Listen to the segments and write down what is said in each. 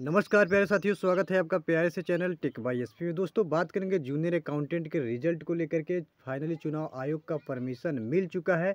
नमस्कार प्यारे साथियों स्वागत है आपका प्यारे से चैनल टिक बाई एस में दोस्तों बात करेंगे जूनियर अकाउंटेंट के रिजल्ट को लेकर के फाइनली चुनाव आयोग का परमिशन मिल चुका है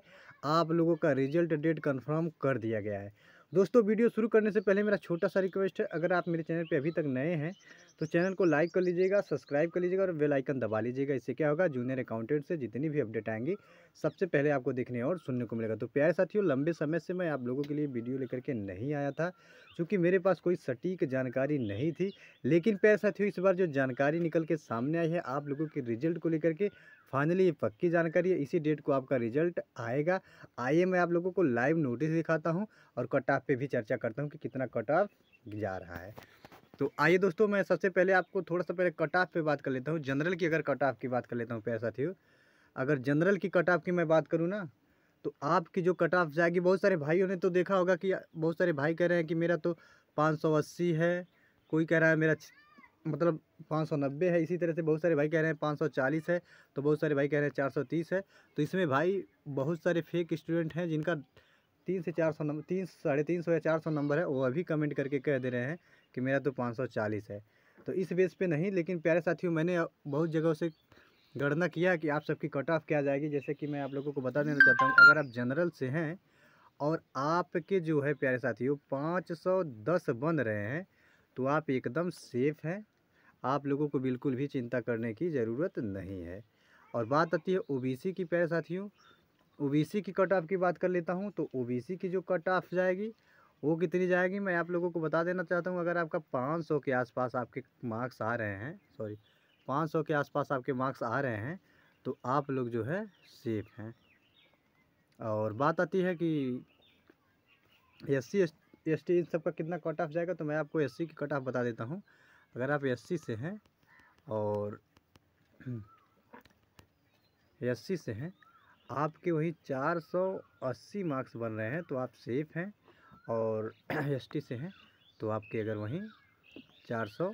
आप लोगों का रिजल्ट डेट कंफर्म कर दिया गया है दोस्तों वीडियो शुरू करने से पहले मेरा छोटा सा रिक्वेस्ट है अगर आप मेरे चैनल पे अभी तक नए हैं तो चैनल को लाइक कर लीजिएगा सब्सक्राइब कर लीजिएगा और बेल आइकन दबा लीजिएगा इससे क्या होगा जूनियर अकाउंटेंट से जितनी भी अपडेट आएंगी सबसे पहले आपको देखने और सुनने को मिलेगा तो प्यारे साथियों लंबे समय से मैं आप लोगों के लिए वीडियो लेकर के नहीं आया था क्योंकि मेरे पास कोई सटीक जानकारी नहीं थी लेकिन प्यारे साथियों इस बार जो जानकारी निकल के सामने आई है आप लोगों के रिजल्ट को लेकर के फाइनली ये पक्की जानकारी है इसी डेट को आपका रिजल्ट आएगा आइए मैं आप लोगों को लाइव नोटिस दिखाता हूँ और कट ऑफ पर भी चर्चा करता हूँ कि कितना कट ऑफ जा रहा है तो आइए दोस्तों मैं सबसे पहले आपको थोड़ा सा पहले कट ऑफ पर बात कर लेता हूँ जनरल की अगर कट ऑफ की बात कर लेता हूँ पैसा साथियों अगर जनरल की कट ऑफ की मैं बात करूँ ना तो आपकी जो कट ऑफ जाएगी बहुत सारे भाइयों ने तो देखा होगा कि बहुत सारे भाई कह रहे हैं कि मेरा तो पाँच सौ अस्सी है कोई कह रहा है मेरा मतलब पाँच सौ नब्बे है इसी तरह से बहुत सारे भाई कह रहे हैं पाँच सौ चालीस है तो बहुत सारे भाई कह रहे हैं चार सौ तीस है तो इसमें भाई बहुत सारे फेक स्टूडेंट हैं जिनका तीन से चार सौ नंबर तीन साढ़े तीन सौ या चार सौ नंबर है वो अभी कमेंट करके कह दे रहे हैं कि मेरा तो पाँच सौ चालीस है तो इस बेस पे नहीं लेकिन प्यारे साथियों मैंने बहुत जगह से गणना किया कि आप सबकी कट ऑफ क्या जाएगी जैसे कि मैं आप लोगों को बता देना चाहता हूँ अगर आप जनरल से हैं और आपके जो है प्यारे साथियों पाँच सौ दस बन रहे हैं तो आप एकदम सेफ़ हैं आप लोगों को बिल्कुल भी चिंता करने की ज़रूरत नहीं है और बात आती है ओबीसी की प्यारे साथियों ओबीसी की कट ऑफ की बात कर लेता हूँ तो ओबीसी की जो कट ऑफ जाएगी वो कितनी जाएगी मैं आप लोगों को बता देना चाहता हूँ अगर आपका 500 के आसपास आपके मार्क्स आ रहे हैं सॉरी 500 के आसपास आपके मार्क्स आ रहे हैं तो आप लोग जो है सेफ हैं और बात आती है कि एस सी एस टी इन सब का कितना कट ऑफ जाएगा तो मैं आपको एस सी की कट ऑफ बता देता हूँ अगर आप एस से हैं और एस से हैं आपके वही 480 मार्क्स बन रहे हैं तो आप सेफ हैं और एस से हैं तो आपके अगर वहीं चार सौ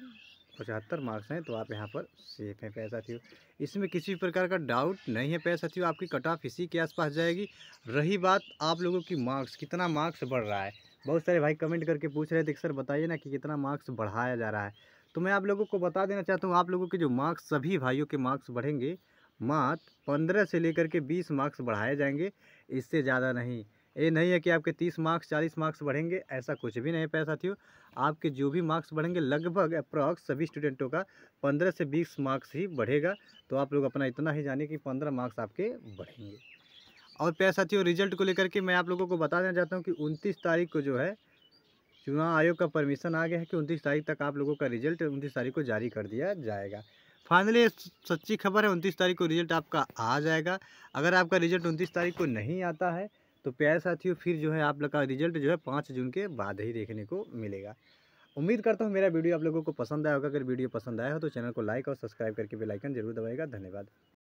पचहत्तर मार्क्स हैं तो आप यहाँ पर सेफ हैं पैसा साथियों इसमें किसी भी प्रकार का डाउट नहीं है पैसा साथियों आपकी कट ऑफ इसी के आसपास जाएगी रही बात आप लोगों की मार्क्स कितना मार्क्स बढ़ रहा है बहुत सारे भाई कमेंट करके पूछ रहे थे सर बताइए ना कि कितना मार्क्स बढ़ाया जा रहा है तो मैं आप लोगों को बता देना चाहता हूँ आप लोगों के जो मार्क्स सभी भाइयों के मार्क्स बढ़ेंगे मात्र पंद्रह से लेकर के बीस मार्क्स बढ़ाए जाएंगे इससे ज़्यादा नहीं ये नहीं है कि आपके तीस मार्क्स चालीस मार्क्स बढ़ेंगे ऐसा कुछ भी नहीं पैसा थी आपके जो भी मार्क्स बढ़ेंगे लगभग अप्रॉक्स सभी स्टूडेंटों का पंद्रह से बीस मार्क्स ही बढ़ेगा तो आप लोग अपना इतना ही जानिए कि पंद्रह मार्क्स आपके बढ़ेंगे और पैसा थी रिजल्ट को लेकर के मैं आप लोगों को बता देना चाहता हूँ कि उनतीस तारीख को जो है चुनाव आयोग का परमिशन आ गया है कि उनतीस तारीख तक आप लोगों का रिजल्ट उनतीस तारीख को जारी कर दिया जाएगा फाइनली सच्ची खबर है उनतीस तारीख को रिजल्ट आपका आ जाएगा अगर आपका रिजल्ट उनतीस तारीख को नहीं आता है तो प्यारे साथियों फिर जो है आप लोग का रिजल्ट जो है पाँच जून के बाद ही देखने को मिलेगा उम्मीद करता हूँ मेरा वीडियो आप लोगों को पसंद आया होगा अगर वीडियो पसंद आया हो तो चैनल को लाइक और सब्सक्राइब करके बेल आइकन जरूर दबाएगा धन्यवाद